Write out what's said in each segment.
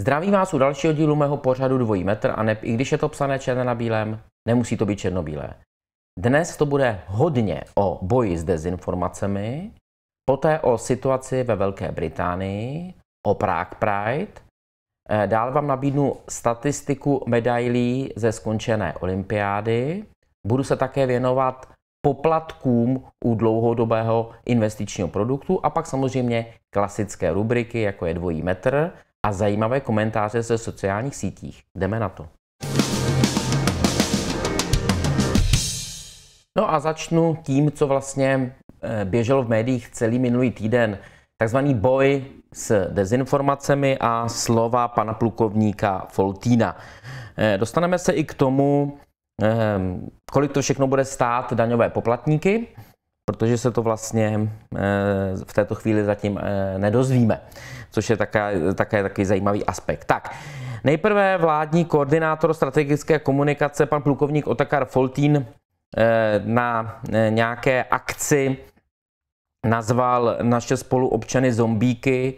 Zdravím vás u dalšího dílu mého pořadu Dvojí metr a ne, i když je to psané černé na bílém, nemusí to být černobílé. Dnes to bude hodně o boji s dezinformacemi poté o situaci ve Velké Británii, o Prague Pride, eh, Dál vám nabídnu statistiku medailí ze skončené olympiády. Budu se také věnovat poplatkům u dlouhodobého investičního produktu a pak samozřejmě klasické rubriky, jako je dvojí metr a zajímavé komentáře ze sociálních sítích. Jdeme na to. No a začnu tím, co vlastně Eh, běžel v médiích celý minulý týden takzvaný boj s dezinformacemi a slova pana plukovníka Foltína. Eh, dostaneme se i k tomu, eh, kolik to všechno bude stát daňové poplatníky, protože se to vlastně v této chvíli zatím nedozvíme, což je také, také takový zajímavý aspekt. Tak, nejprve vládní koordinátor strategické komunikace, pan plukovník Otakar Foltín, na nějaké akci nazval naše spoluobčany zombíky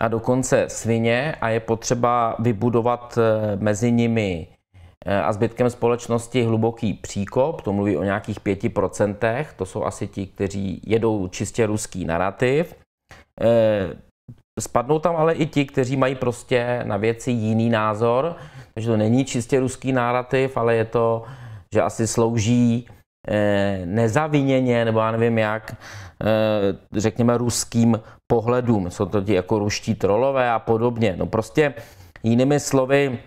a dokonce svině a je potřeba vybudovat eh, mezi nimi eh, a zbytkem společnosti hluboký příkop, to mluví o nějakých procentech. to jsou asi ti, kteří jedou čistě ruský narrativ. Eh, spadnou tam ale i ti, kteří mají prostě na věci jiný názor, takže to není čistě ruský narrativ, ale je to, že asi slouží Eh, nezaviněně, nebo já nevím jak, eh, řekněme, ruským pohledům. Jsou to ti jako ruští trolové a podobně. No prostě jinými slovy,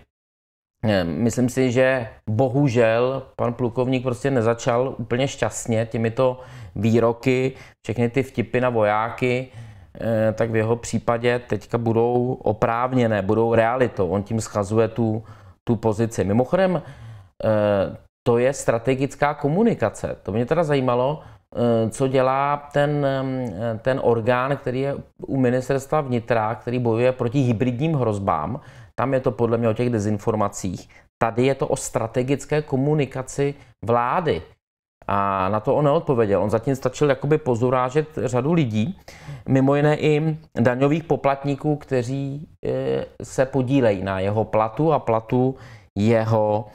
eh, myslím si, že bohužel pan plukovník prostě nezačal úplně šťastně těmito výroky, všechny ty vtipy na vojáky, tak v jeho případě teďka budou oprávněné, budou realitou. On tím schazuje tu, tu pozici. Mimochodem, to je strategická komunikace. To mě teda zajímalo, eh, co dělá ten, mm, eh, ten orgán, který je u ministerstva vnitra, který bojuje proti hybridním hrozbám. Tam je to podle mě o těch dezinformacích. Tady je to o strategické komunikaci vlády. A na to on neodpověděl. On zatím stačil jakoby pozurážet řadu lidí, mimo jiné i daňových poplatníků, kteří eh, se podílejí na jeho platu a platu jeho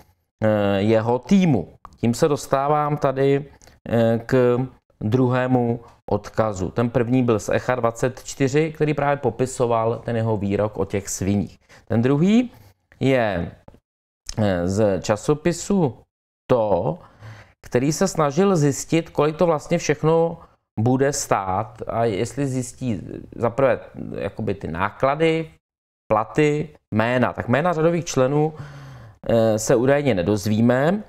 Eh, jeho týmu. Tím se dostávám tady eh, k druhému odkazu. Ten první byl z Echa 24, který právě popisoval ten jeho výrok o těch sviních. Ten druhý je eh, z časopisu To, který se snažil zjistit, kolik to vlastně všechno bude stát a jestli zjistí zaprvé jakoby ty náklady, platy, jména. Tak jména řadových členů Eh, se údajně nedozvíme,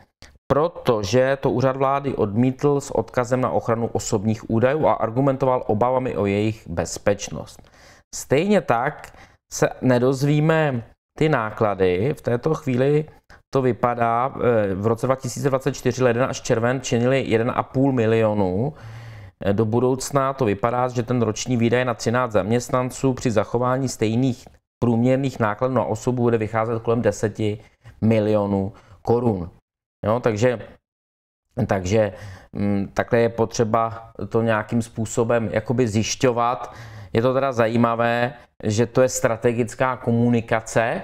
protože to úřad vlády odmítl s odkazem na ochranu osobních údajů a argumentoval obavami o jejich bezpečnost. Stejně tak se nedozvíme ty náklady. V této chvíli to vypadá, eh, v roce 2024 leden až červen činili 1,5 milionu. Eh, do budoucna to vypadá, že ten roční výdaj na 13 zaměstnanců při zachování stejných průměrných nákladů na osobu bude vycházet kolem 10 milionů korun. Jo, takže takže mm, takhle je potřeba to nějakým způsobem jakoby zjišťovat. Je to teda zajímavé, že to je strategická komunikace,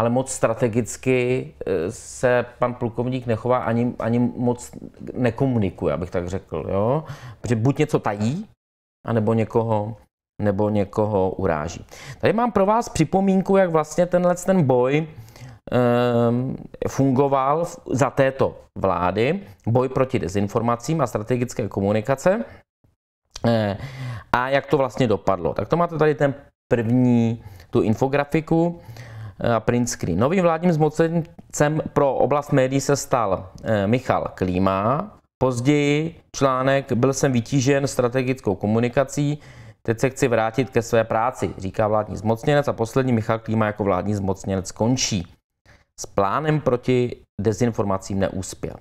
ale moc strategicky e, se pan plukovník nechová ani, ani moc nekomunikuje, abych tak řekl. Jo? Protože buď něco tají, anebo někoho, nebo někoho uráží. Tady mám pro vás připomínku, jak vlastně tenhle ten boj Ehm, fungoval za této vlády boj proti dezinformacím a strategické komunikace. Eh, a jak to vlastně dopadlo? Tak to máte tady ten první, tu infografiku eh, a print screen. Novým vládním zmocencem pro oblast médií se stal eh, Michal Klíma. Později článek Byl jsem vytížen strategickou komunikací, teď se chci vrátit ke své práci, říká vládní zmocněnec a poslední Michal Klíma jako vládní zmocněnec končí s plánem proti dezinformacím neúspěl.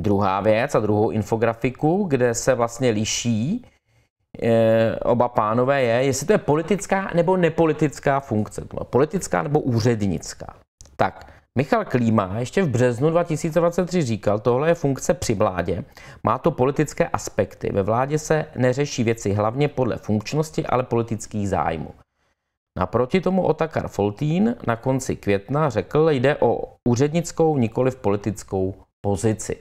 Druhá věc a druhou infografiku, kde se vlastně liší e, oba pánové, je, jestli to je politická nebo nepolitická funkce. Politická nebo úřednická. Tak, Michal Klíma ještě v březnu 2023 říkal, tohle je funkce při vládě, má to politické aspekty. Ve vládě se neřeší věci hlavně podle funkčnosti, ale politických zájmů. Naproti tomu Otakar Foltín na konci května řekl, jde o úřednickou, nikoli v politickou pozici.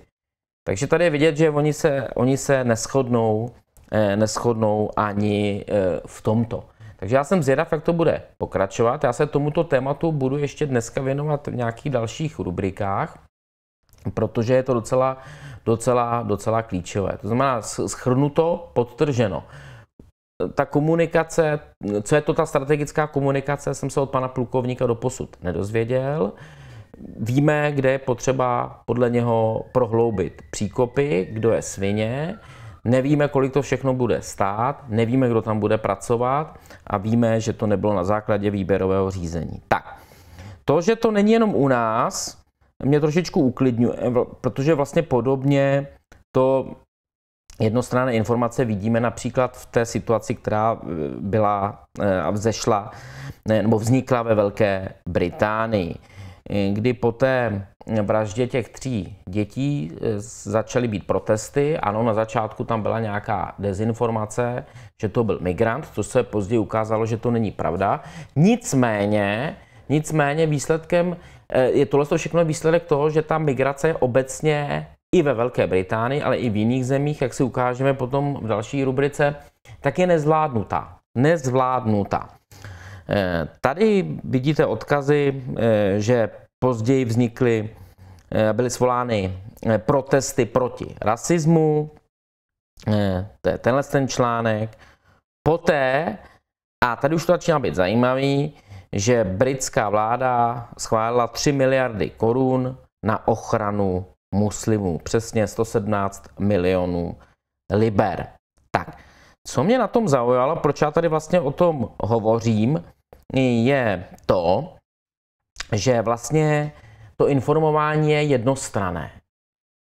Takže tady je vidět, že oni se, oni se neschodnou, eh, neschodnou ani eh, v tomto. Takže já jsem zvědav, jak to bude pokračovat. Já se tomuto tématu budu ještě dneska věnovat v nějakých dalších rubrikách, protože je to docela, docela, docela klíčové. To znamená schrnuto, podtrženo ta komunikace, co je to ta strategická komunikace, jsem se od pana plukovníka do posud nedozvěděl. Víme, kde je potřeba podle něho prohloubit příkopy, kdo je svině, nevíme, kolik to všechno bude stát, nevíme, kdo tam bude pracovat a víme, že to nebylo na základě výběrového řízení. Tak, to, že to není jenom u nás, mě trošičku uklidňuje, protože vlastně podobně to jednostranné informace vidíme například v té situaci, která e, byla e, a vzešla nebo vznikla ve Velké Británii, e, kdy po té vraždě těch tří dětí začaly být protesty. Ano, na začátku tam byla nějaká dezinformace, že to byl migrant, což se později ukázalo, že to není pravda. Nicméně, nicméně výsledkem je tohle všechno výsledek toho, že ta migrace je obecně i ve Velké Británii, ale i v jiných zemích, jak si ukážeme potom v další rubrice, tak je nezvládnutá. Nezvládnutá. Eh, tady vidíte odkazy, eh, že později vznikly, eh, byly svolány protesty proti rasismu, to je tenhle ten článek. Poté, a tady už to začíná být zajímavý, že britská vláda schválila 3 miliardy korun na ochranu muslimů. Přesně 117 milionů liber. Tak, co mě na tom zaujalo, proč já tady vlastně o tom hovořím, je to, že vlastně to informování je jednostrané.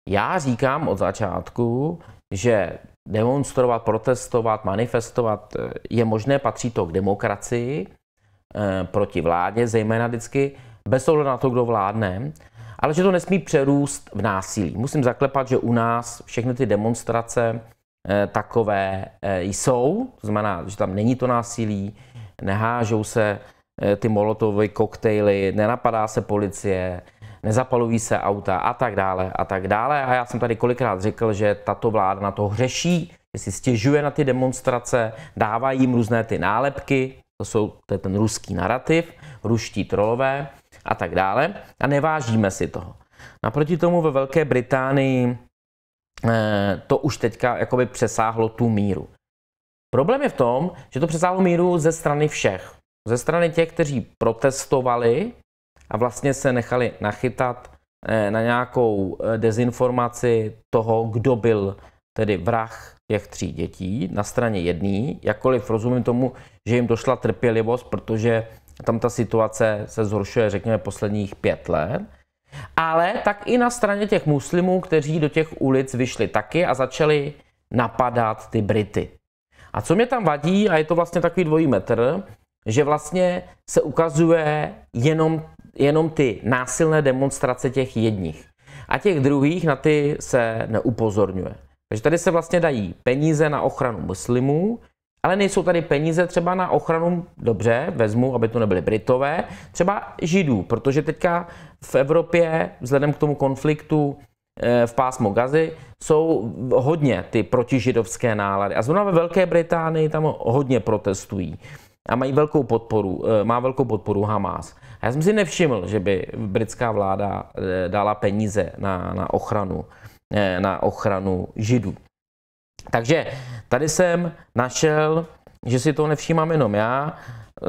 Já říkám od začátku, že demonstrovat, protestovat, manifestovat eh, je možné, patří to k demokracii, eh, proti vládě, zejména vždycky, bez ohledu na to, kdo vládne ale že to nesmí přerůst v násilí. Musím zaklepat, že u nás všechny ty demonstrace eh, takové eh, jsou, to znamená, že tam není to násilí, nehážou se eh, ty molotovy, koktejly, nenapadá se policie, nezapalují se auta a tak dále a tak dále. A já jsem tady kolikrát řekl, že tato vláda na to hřeší, že si stěžuje na ty demonstrace, dává jim různé ty nálepky, to, jsou, to je ten ruský narrativ, ruští trolové, a tak dále a nevážíme si toho. Naproti tomu ve Velké Británii eh, to už teďka jakoby přesáhlo tu míru. Problém je v tom, že to přesáhlo míru ze strany všech. Ze strany těch, kteří protestovali a vlastně se nechali nachytat eh, na nějakou eh, dezinformaci toho, kdo byl tedy vrah těch tří dětí na straně jedný, jakkoliv rozumím tomu, že jim došla trpělivost, protože tam ta situace se zhoršuje, řekněme, posledních pět let. Ale tak i na straně těch muslimů, kteří do těch ulic vyšli taky a začali napadat ty Brity. A co mě tam vadí, a je to vlastně takový dvojí metr, že vlastně se ukazuje jenom, jenom ty násilné demonstrace těch jedních. A těch druhých na ty se neupozorňuje. Takže tady se vlastně dají peníze na ochranu muslimů ale nejsou tady peníze třeba na ochranu, dobře, vezmu, aby to nebyly Britové, třeba Židů, protože teďka v Evropě, vzhledem k tomu konfliktu eh, v pásmu Gazy, jsou hodně ty protižidovské nálady. A zrovna ve Velké Británii tam hodně protestují a mají velkou podporu, eh, má velkou podporu Hamas. A já jsem si nevšiml, že by britská vláda eh, dala peníze na, na ochranu na ochranu židů. Takže tady jsem našel, že si to nevšímám jenom já,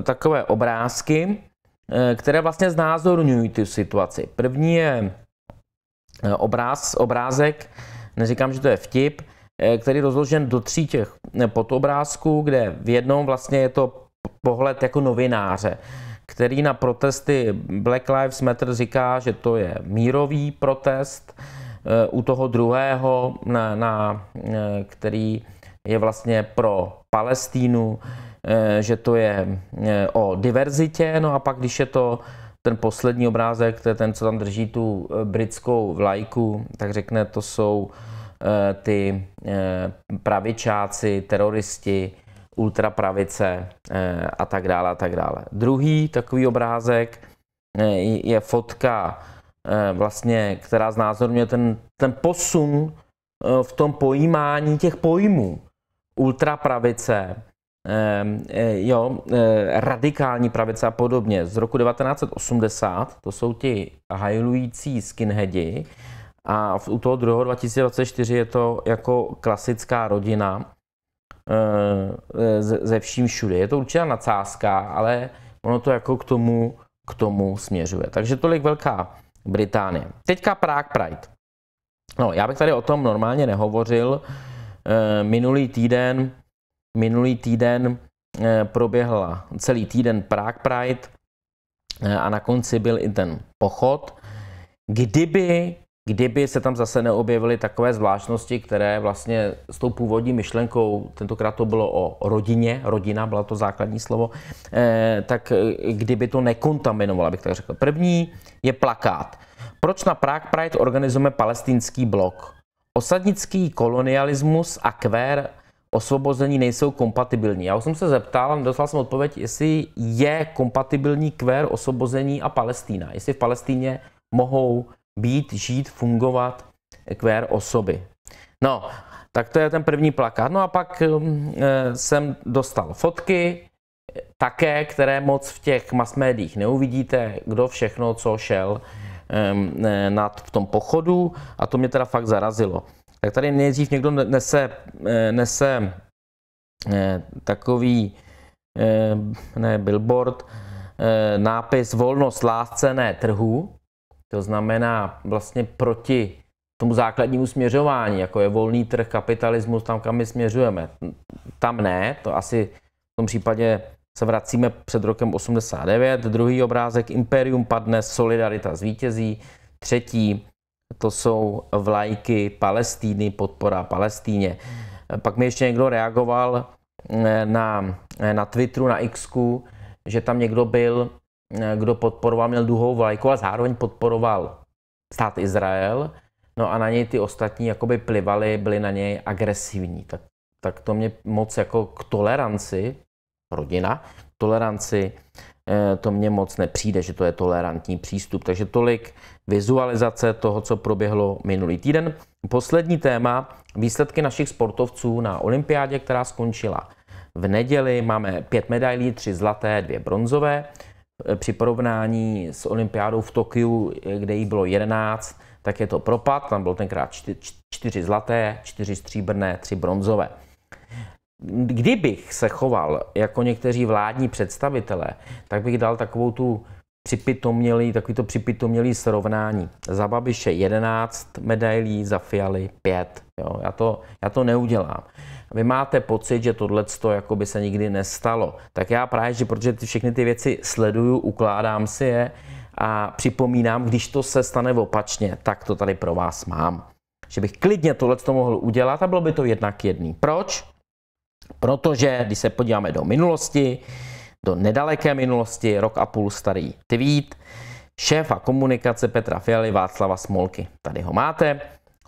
takové obrázky, eh, které vlastně znázorňují tu situaci. První je eh, obráz, obrázek, neříkám, že to je vtip, eh, který je rozložen do tří těch podobrázků, kde v jednom vlastně je to pohled jako novináře, který na protesty Black Lives Matter říká, že to je mírový protest, Eh, u toho druhého, na, na, eh, který je vlastně pro Palestínu, eh, že to je o diverzitě, no a pak když je to ten poslední obrázek, to je ten, co tam drží tu britskou vlajku, tak řekne, to jsou ty pravičáci, teroristi, ultrapravice a tak dále a tak dále. Druhý takový obrázek je fotka Eh, vlastně, která znázorňuje ten, ten posun eh, v tom pojímání těch pojmů. Ultrapravice, eh, jo, radikální pravice a podobně. Z roku 1980, to jsou ti hajlující skinheadi, a u toho druhého 2024 je to jako klasická rodina ze vším všude. Je to určitá nadsázka, ale ono to jako k tomu, k tomu směřuje. Takže tolik velká Británie. Teďka Prague Pride. No, já bych tady o tom normálně nehovořil. Eh, minulý týden, minulý týden eh, proběhla celý týden Prague Pride eh, a na konci byl i ten pochod. Kdyby kdyby se tam zase neobjevily takové zvláštnosti, které vlastně s tou původní myšlenkou, tentokrát to bylo o rodině, rodina byla to základní slovo, eh, tak eh, kdyby to nekontaminovalo, abych tak řekl. První je plakát. Proč na Prague Pride organizujeme palestinský blok? Osadnický kolonialismus a kvér osvobození nejsou kompatibilní. Já už jsem se zeptal, dostal jsem odpověď, jestli je kompatibilní kvér osvobození a Palestína. Jestli v Palestíně mohou být, žít, fungovat queer osoby. No, tak to je ten první plakát. No a pak um, eh, jsem dostal fotky, eh, také, které moc v těch masmédiích neuvidíte, kdo všechno, co šel nad v tom pochodu a to mě teda fakt zarazilo. Tak tady nejdřív někdo nese, eh, nese takový ne, billboard, nápis Volnost lásce, ne trhu. To znamená vlastně proti tomu základnímu směřování, jako je volný trh, kapitalismus, tam, kam my směřujeme. Tam ne, to asi v tom případě se vracíme před rokem 89, druhý obrázek Imperium padne, Solidarita zvítězí, třetí to jsou vlajky Palestíny, podpora Palestíně. Pak mi ještě někdo reagoval eh, na, eh, na Twitteru, na Xku, že tam někdo byl Eh, kdo podporoval, měl duhovou vlajku a zároveň podporoval stát Izrael, no a na něj ty ostatní jakoby plivali, byli na něj agresivní. Tak, tak to mě moc jako k toleranci, rodina, k toleranci, eh, to mě moc nepřijde, že to je tolerantní přístup. Takže tolik vizualizace toho, co proběhlo minulý týden. Poslední téma, výsledky našich sportovců na olympiádě, která skončila v neděli. Máme pět medailí, tři zlaté, dvě bronzové. Eh, při porovnání s olympiádou v Tokiu, eh, kde jí bylo 11, tak je to propad. Tam bylo tenkrát 4 zlaté, 4 stříbrné, 3 bronzové. Kdybych se choval jako někteří vládní představitelé, tak bych dal takovou tu připitomělý, takový to připitomělý srovnání. Za Babiše 11 medailí, za Fialy 5. Jo, já, to, já to neudělám vy máte pocit, že tohle jako by se nikdy nestalo. Tak já právě, že protože ty, všechny ty věci sleduju, ukládám si je a připomínám, když to se stane opačně, tak to tady pro vás mám. Že bych klidně tohle mohl udělat a bylo by to jednak jedný. Proč? Protože, když se podíváme do minulosti, do nedaleké minulosti, rok a půl starý tweet, šéfa komunikace Petra Fialy Václava Smolky. Tady ho máte.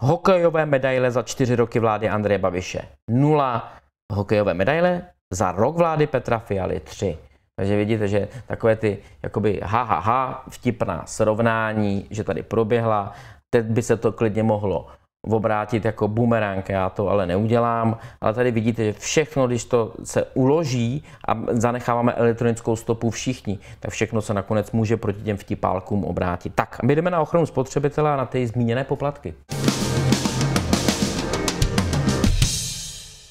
Hokejové medaile za čtyři roky vlády Andreje Babiše 0, hokejové medaile za rok vlády Petra Fialy 3. Takže vidíte, že takové ty jakoby ha, ha, ha, vtipná srovnání, že tady proběhla, teď by se to klidně mohlo obrátit jako bumerang, já to ale neudělám, ale tady vidíte, že všechno, když to se uloží a zanecháváme elektronickou stopu všichni, tak všechno se nakonec může proti těm vtipálkům obrátit. Tak, my jdeme na ochranu spotřebitele a na ty zmíněné poplatky.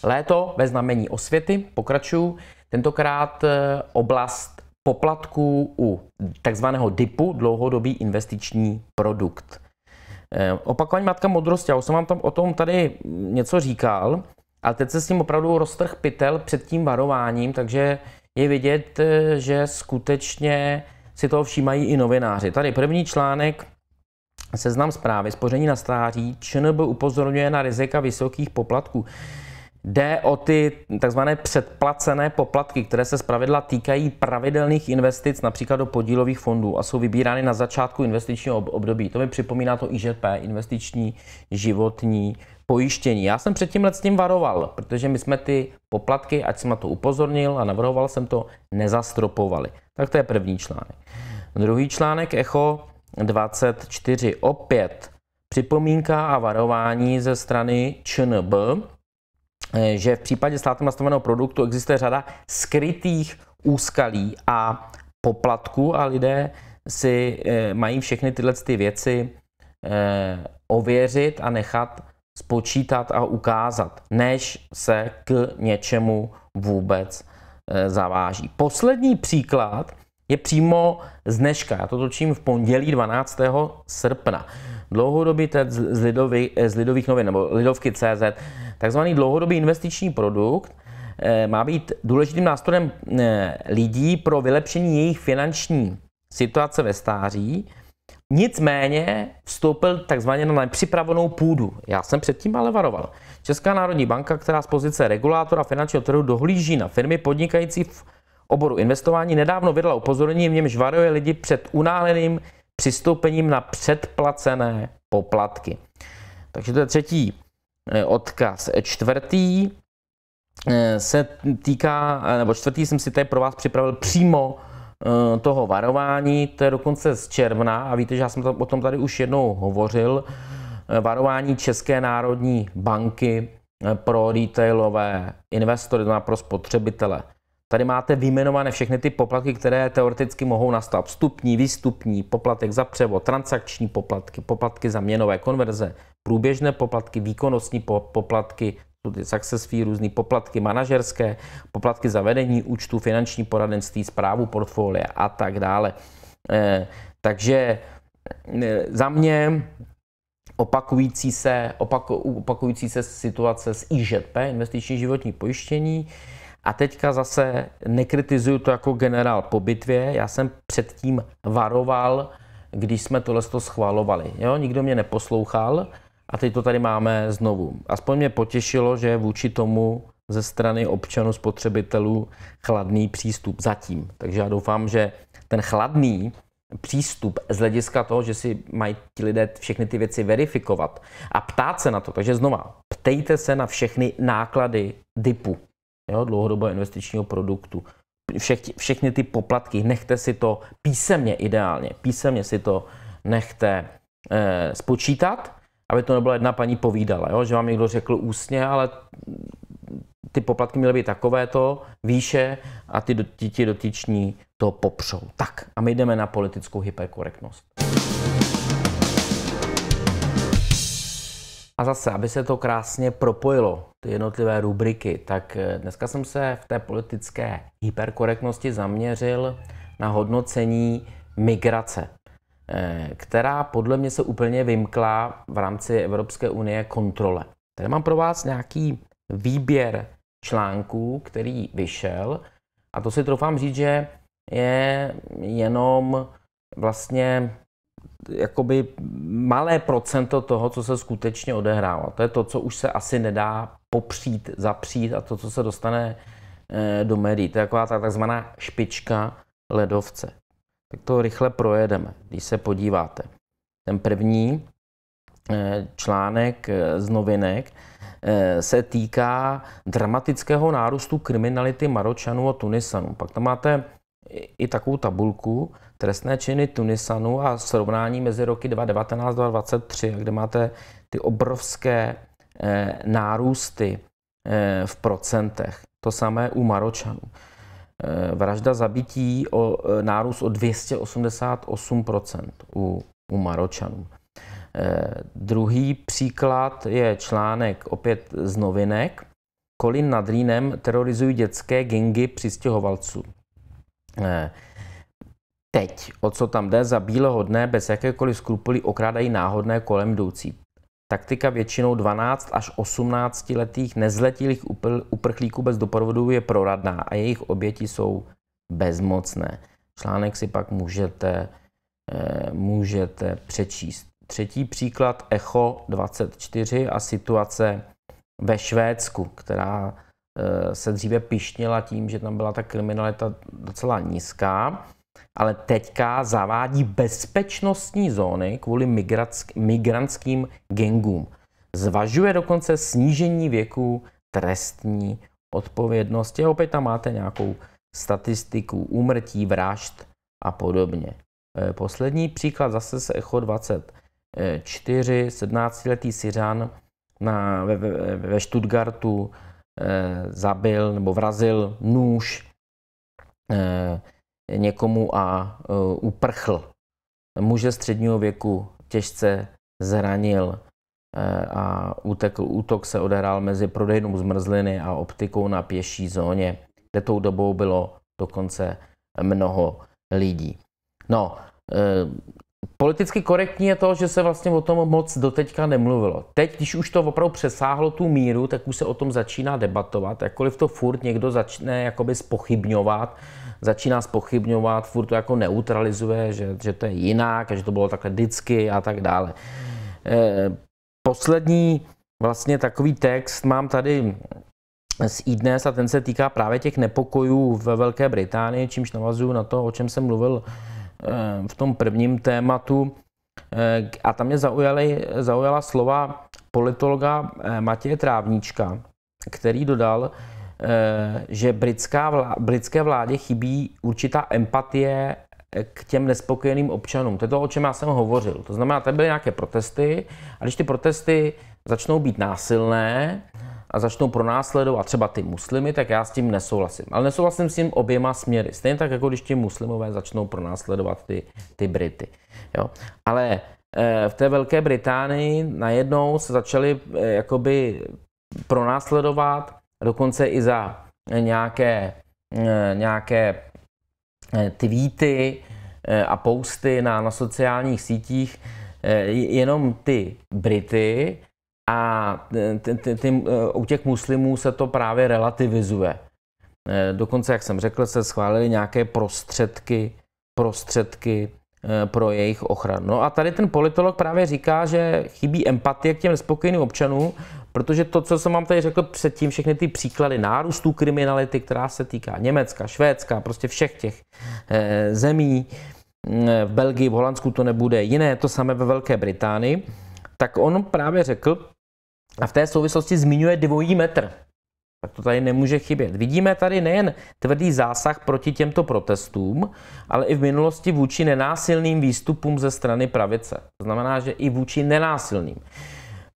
Léto ve znamení osvěty, pokračuju, tentokrát eh, oblast poplatků u takzvaného DIPu, dlouhodobý investiční produkt. Eh, Opakování Matka modrosti, já už jsem vám tam o tom tady něco říkal, ale teď se s tím opravdu roztrh pytel před tím varováním, takže je vidět, eh, že skutečně si toho všímají i novináři. Tady první článek, seznam zprávy, spoření na stáří, ČNB upozorňuje na rizika vysokých poplatků. Jde o ty takzvané předplacené poplatky, které se zpravidla týkají pravidelných investic, například do podílových fondů a jsou vybírány na začátku investičního období. To mi připomíná to IŽP, investiční životní pojištění. Já jsem předtím let s tím varoval, protože my jsme ty poplatky, ať jsem na to upozornil a navrhoval jsem to, nezastropovali. Tak to je první článek. Druhý článek ECHO 24. Opět připomínka a varování ze strany ČNB, Eh, že v případě státem nastaveného produktu existuje řada skrytých úskalí a poplatku a lidé si eh, mají všechny tyhle ty věci eh, ověřit a nechat spočítat a ukázat, než se k něčemu vůbec zaváží. Poslední příklad je přímo z dneška. Já to točím v pondělí 12. srpna dlouhodobý TED z, lidový, eh, z lidových novin nebo lidovky CZ, takzvaný dlouhodobý investiční produkt, eh, má být důležitým nástrojem eh, lidí pro vylepšení jejich finanční situace ve stáří. Nicméně vstoupil takzvaně na nepřipravenou půdu. Já jsem předtím ale varoval. Česká národní banka, která z pozice regulátora finančního trhu dohlíží na firmy podnikající v oboru investování, nedávno vydala upozornění, v němž varuje lidi před unáleným přistoupením na předplacené poplatky. Takže to je třetí eh, odkaz. Čtvrtý eh, se týká, eh, nebo čtvrtý jsem si tady pro vás připravil přímo toho varování, to je dokonce z června a víte, že já jsem o tom tady už jednou hovořil, varování České národní banky pro retailové investory, to pro spotřebitele. Tady máte vyjmenované všechny ty poplatky, které teoreticky mohou nastat. Vstupní, výstupní, poplatek za převod, transakční poplatky, poplatky za měnové konverze, průběžné poplatky, výkonnostní poplatky, tudy success fee, různé poplatky manažerské, poplatky za vedení účtu, finanční poradenství, zprávu portfolia a tak dále. Eh, takže eh, za mě opakující se, opaku, opakující se situace s IŽP, investiční životní pojištění, a teďka zase nekritizuju to jako generál po bitvě, já jsem předtím varoval, když jsme tohle schvalovali. Jo? Nikdo mě neposlouchal a teď to tady máme znovu. Aspoň mě potěšilo, že vůči tomu ze strany občanů, spotřebitelů chladný přístup zatím. Takže já doufám, že ten chladný přístup z hlediska toho, že si mají ti lidé všechny ty věci verifikovat a ptát se na to. Takže znova, ptejte se na všechny náklady DIPu jo, dlouhodobého investičního produktu. Všech, všechny ty poplatky, nechte si to písemně ideálně, písemně si to nechte eh, spočítat, aby to nebyla jedna paní povídala, jo? že vám někdo řekl ústně, ale ty poplatky měly být takovéto výše a ty, ty dotyční to popřou. Tak a my jdeme na politickou hyperkorektnost. A zase, aby se to krásně propojilo, ty jednotlivé rubriky, tak eh, dneska jsem se v té politické hyperkorektnosti zaměřil na hodnocení migrace, eh, která podle mě se úplně vymkla v rámci Evropské unie kontrole. Tady mám pro vás nějaký výběr článků, který vyšel a to si troufám říct, že je jenom vlastně jakoby malé procento toho, co se skutečně odehrálo. To je to, co už se asi nedá popřít, zapřít a to, co se dostane eh, do médií. To je taková ta takzvaná špička ledovce. Tak to rychle projedeme, když se podíváte. Ten první eh, článek eh, z novinek se týká dramatického nárůstu kriminality Maročanů a Tunisanů. Pak tam máte i takovou tabulku, trestné činy Tunisanu a srovnání mezi roky 2019 a 2023, kde máte ty obrovské eh, nárůsty eh, v procentech. To samé u Maročanů. Eh, vražda zabití o eh, nárůst o 288% u, u Maročanů. Eh, druhý příklad je článek opět z novinek. Kolin nad Rýnem terorizují dětské gengy přistěhovalců. Eh, teď, o co tam jde, za bílého dne bez jakékoliv skrupulí okrádají náhodné kolem jdoucí. Taktika většinou 12 až 18 letých nezletilých uprchlíků bez doprovodu je proradná a jejich oběti jsou bezmocné. Článek si pak můžete, eh, můžete přečíst. Třetí příklad Echo 24 a situace ve Švédsku, která eh, se dříve pišnila tím, že tam byla ta kriminalita docela nízká ale teďka zavádí bezpečnostní zóny kvůli migrantským gengům. Zvažuje dokonce snížení věku trestní odpovědnosti. A opět tam máte nějakou statistiku úmrtí, vražd a podobně. Eh, poslední příklad zase z Echo 24, 17-letý eh, Syřan na, ve, ve, ve Stuttgartu e, zabil nebo vrazil nůž e, někomu a e, uprchl. Muže středního věku těžce zranil e, a utekl. Útok se odehrál mezi prodejnou zmrzliny a optikou na pěší zóně, kde tou dobou bylo dokonce mnoho lidí. No, e, politicky korektní je to, že se vlastně o tom moc doteďka nemluvilo. Teď, když už to opravdu přesáhlo tu míru, tak už se o tom začíná debatovat, jakkoliv to furt někdo začne jakoby spochybňovat, začíná spochybňovat, furt to jako neutralizuje, že, že to je jinak a že to bylo takhle vždycky a tak dále. Eh, poslední vlastně takový text mám tady z iDnes a ten se týká právě těch nepokojů ve Velké Británii, čímž navazuju na to, o čem jsem mluvil eh, v tom prvním tématu. Eh, a tam mě zaujaly, zaujala slova politologa Matěje Trávníčka, který dodal, Eh, že britská vlá, britské vládě chybí určitá empatie k těm nespokojeným občanům. To je to, o čem já jsem hovořil. To znamená, tady byly nějaké protesty a když ty protesty začnou být násilné a začnou pronásledovat třeba ty muslimy, tak já s tím nesouhlasím. Ale nesouhlasím s tím oběma směry. Stejně tak, jako když ti muslimové začnou pronásledovat ty, ty Brity. Jo. Ale eh, v té Velké Británii najednou se začaly eh, jakoby pronásledovat dokonce i za eh, nějaké, eh, nějaké eh, tweety a posty na, na sociálních sítích jenom ty Brity a ty, ty, ty, u těch muslimů se to právě relativizuje. Dokonce, jak jsem řekl, se schválili nějaké prostředky, prostředky pro jejich ochranu. No a tady ten politolog právě říká, že chybí empatie k těm nespokojeným občanům Protože to, co jsem vám tady řekl předtím, všechny ty příklady nárůstu kriminality, která se týká Německa, Švédska, prostě všech těch eh, zemí, mm, eh, v Belgii, v Holandsku to nebude jiné, to samé ve Velké Británii, tak on právě řekl, a v té souvislosti zmiňuje dvojí metr. Tak to tady nemůže chybět. Vidíme tady nejen tvrdý zásah proti těmto protestům, ale i v minulosti vůči nenásilným výstupům ze strany pravice. To znamená, že i vůči nenásilným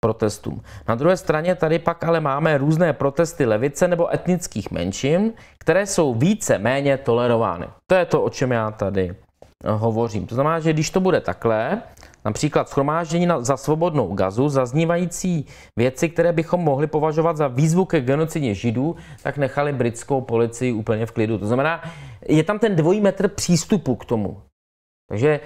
protestům. Na druhé straně tady pak ale máme různé protesty levice nebo etnických menšin, které jsou více méně tolerovány. To je to, o čem já tady eh, hovořím. To znamená, že když to bude takhle, například schromáždění za svobodnou gazu, zaznívající věci, které bychom mohli považovat za výzvu ke genocidě židů, tak nechali britskou policii úplně v klidu. To znamená, je tam ten dvojí metr přístupu k tomu. Takže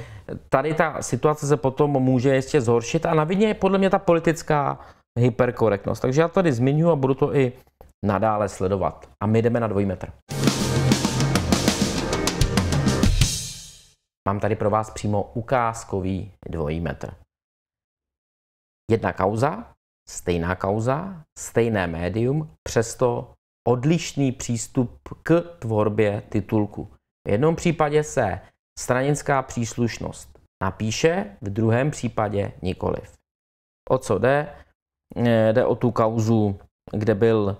tady ta situace se potom může ještě zhoršit a na je podle mě ta politická hyperkorektnost. Takže já tady zmiňuji a budu to i nadále sledovat. A my jdeme na dvojí metr. Mám tady pro vás přímo ukázkový dvojí metr. Jedna kauza, stejná kauza, stejné médium, přesto odlišný přístup k tvorbě titulku. V jednom případě se stranická příslušnost. Napíše, v druhém případě nikoliv. O co jde? Eh, jde o tu kauzu, kde byl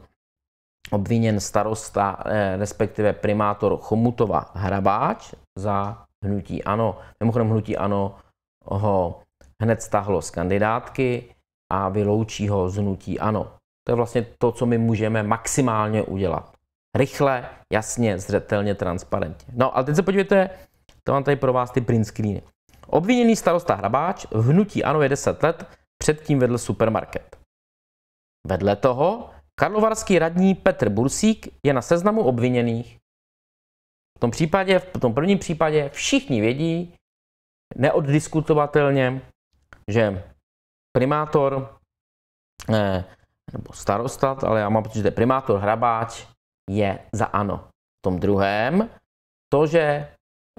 obviněn starosta, eh, respektive primátor Chomutova Hrabáč za hnutí ANO. Mimochodem hnutí ANO ho hned stahlo z kandidátky a vyloučí ho z hnutí ANO. To je vlastně to, co my můžeme maximálně udělat. Rychle, jasně, zřetelně, transparentně. No a teď se podívejte to mám tady pro vás ty print screeny. Obviněný starosta Hrabáč v hnutí ANO je 10 let, předtím vedl supermarket. Vedle toho karlovarský radní Petr Bursík je na seznamu obviněných. V tom případě, v tom prvním případě všichni vědí, neoddiskutovatelně, že primátor ne, eh, nebo starosta, ale já mám pocit, že to je primátor Hrabáč, je za ano. V tom druhém, to, že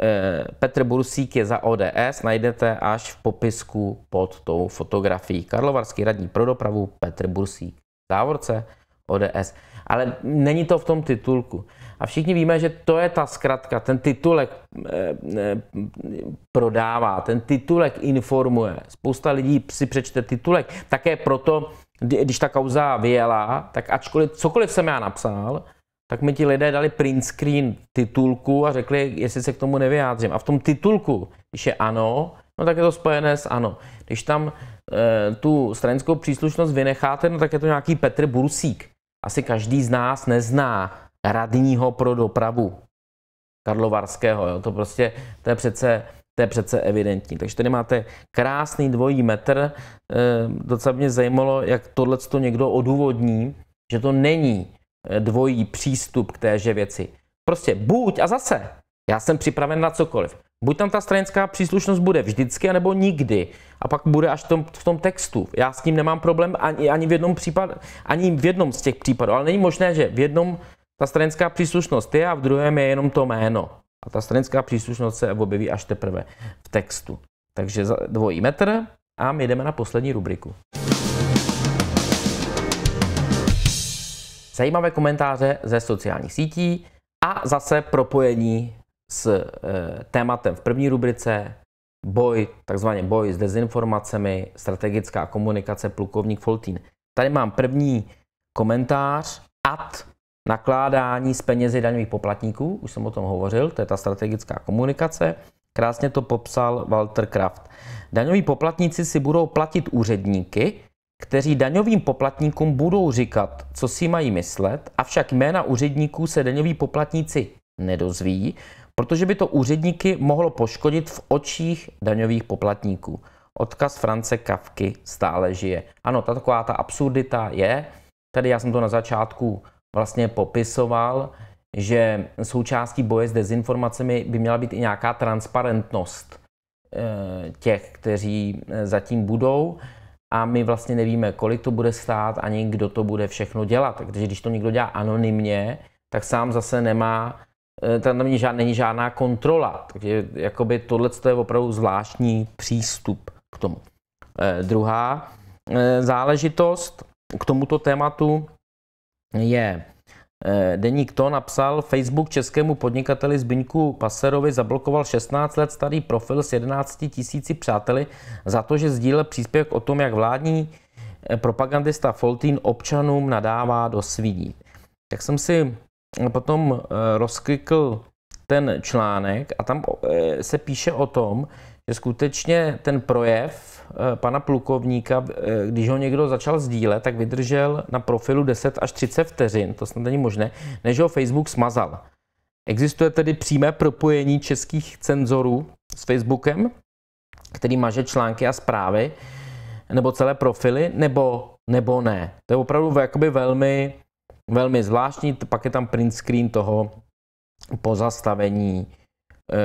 Eh, Petr Borusík je za ODS, najdete až v popisku pod tou fotografií. Karlovarský radní pro dopravu Petr Bursík. Závorce ODS. Ale není to v tom titulku. A všichni víme, že to je ta zkratka, ten titulek eh, eh, prodává, ten titulek informuje. Spousta lidí si přečte titulek. Také proto, když ta kauza vyjela, tak ačkoliv cokoliv jsem já napsal, tak mi ti lidé dali print screen titulku a řekli, jestli se k tomu nevyjádřím. A v tom titulku, když je ano, no tak je to spojené s ano. Když tam e, tu stranickou příslušnost vynecháte, no tak je to nějaký Petr Bursík. Asi každý z nás nezná radního pro dopravu Karlovarského. Jo? To prostě, to je přece to je přece evidentní. Takže tady máte krásný dvojí metr. E, docela mě zajímalo, jak tohle to někdo odůvodní, že to není Eh, dvojí přístup k téže věci. Prostě buď a zase, já jsem připraven na cokoliv. Buď tam ta stranická příslušnost bude vždycky, nebo nikdy. A pak bude až v tom, v tom textu. Já s tím nemám problém ani, ani, v jednom případ, ani v jednom z těch případů. Ale není možné, že v jednom ta stranická příslušnost je a v druhém je jenom to jméno. A ta stranická příslušnost se objeví až teprve v textu. Takže dvojí metr a my jdeme na poslední rubriku. zajímavé komentáře ze sociálních sítí a zase propojení s eh, tématem v první rubrice boj, takzvaně boj s dezinformacemi, strategická komunikace plukovník Foltín. Tady mám první komentář ad nakládání s penězi daňových poplatníků, už jsem o tom hovořil, to je ta strategická komunikace. Krásně to popsal Walter Kraft. Daňoví poplatníci si budou platit úředníky, kteří daňovým poplatníkům budou říkat, co si mají myslet, avšak jména úředníků se daňoví poplatníci nedozví, protože by to úředníky mohlo poškodit v očích daňových poplatníků. Odkaz France Kavky stále žije. Ano, ta taková ta absurdita je, tady já jsem to na začátku vlastně popisoval, že součástí boje s dezinformacemi by měla být i nějaká transparentnost eh, těch, kteří eh, zatím budou a my vlastně nevíme, kolik to bude stát ani kdo to bude všechno dělat. Takže když to někdo dělá anonymně, tak sám zase nemá, eh, tam není, žádná, není žádná kontrola. Takže jakoby tohle je opravdu zvláštní přístup k tomu. Eh, druhá eh, záležitost k tomuto tématu je Eh, Deník to napsal, Facebook českému podnikateli Zbyňku Paserovi zablokoval 16 let starý profil s 11 tisíci přáteli za to, že sdílel příspěvek o tom, jak vládní eh, propagandista Foltín občanům nadává do svíní. Tak jsem si eh, potom rozklikl ten článek a tam se píše o tom, že skutečně ten projev Eh, pana plukovníka, eh, když ho někdo začal sdílet, tak vydržel na profilu 10 až 30 vteřin, to snad není možné, než ho Facebook smazal. Existuje tedy přímé propojení českých cenzorů s Facebookem, který maže články a zprávy, nebo celé profily, nebo, nebo ne. To je opravdu jakoby velmi, velmi zvláštní, pak je tam print screen toho pozastavení e,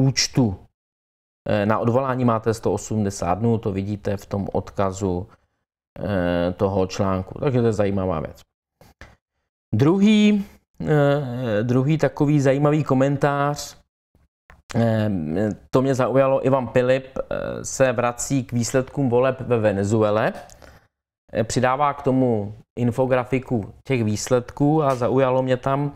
účtu Eh, na odvolání máte 180 dnů, to vidíte v tom odkazu eh, toho článku. Takže to je zajímavá věc. Druhý, eh, druhý takový zajímavý komentář, to mě zaujalo, Ivan Pilip se vrací k výsledkům voleb ve Venezuele, přidává k tomu infografiku těch výsledků a zaujalo mě tam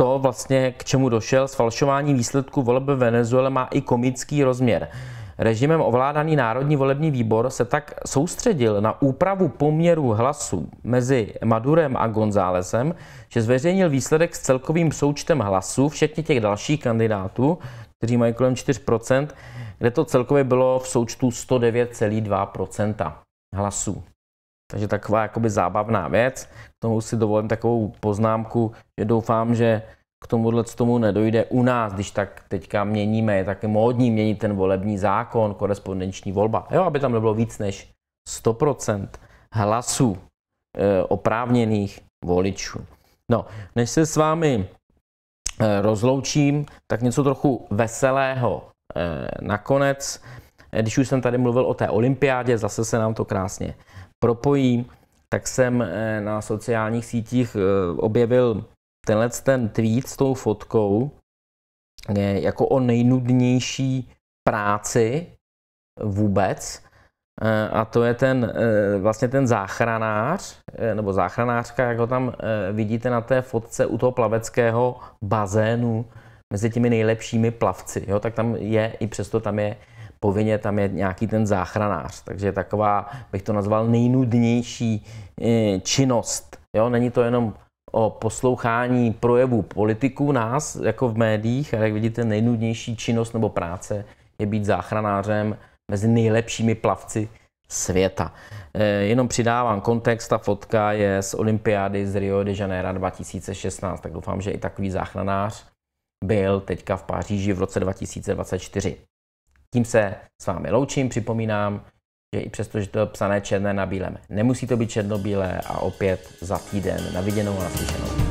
to vlastně, k čemu došel, sfalšování výsledku voleb v Venezuele má i komický rozměr. Režimem ovládaný Národní volební výbor se tak soustředil na úpravu poměru hlasů mezi Madurem a Gonzálesem, že zveřejnil výsledek s celkovým součtem hlasů, včetně těch dalších kandidátů, kteří mají kolem 4%, kde to celkově bylo v součtu 109,2% hlasů. Takže taková jakoby zábavná věc. K tomu si dovolím takovou poznámku, že doufám, že k tomuhle tomu nedojde u nás, když tak teďka měníme, je taky módní měnit ten volební zákon, korespondenční volba, jo, aby tam nebylo víc než 100% hlasů e, oprávněných voličů. No, než se s vámi e, rozloučím, tak něco trochu veselého e, nakonec. Když už jsem tady mluvil o té olympiádě, zase se nám to krásně propojí, tak jsem eh, na sociálních sítích eh, objevil tenhle ten tweet s tou fotkou eh, jako o nejnudnější práci vůbec. A to je ten, vlastně ten záchranář, nebo záchranářka, jak ho tam vidíte na té fotce u toho plaveckého bazénu mezi těmi nejlepšími plavci. Jo? Tak tam je, i přesto tam je povinně tam je nějaký ten záchranář. Takže taková, bych to nazval, nejnudnější eh, činnost. Jo? Není to jenom o poslouchání projevů politiků nás, jako v médiích, ale jak vidíte, nejnudnější činnost nebo práce je být záchranářem mezi nejlepšími plavci světa. Eh, jenom přidávám kontext, ta fotka je z olympiády z Rio de Janeiro 2016, tak doufám, že i takový záchranář byl teďka v Paříži v roce 2024. Tím se s vámi loučím, připomínám, že i přesto, že to je psané černé na bílém, nemusí to být černobílé a opět za týden na viděnou a naslyšenou.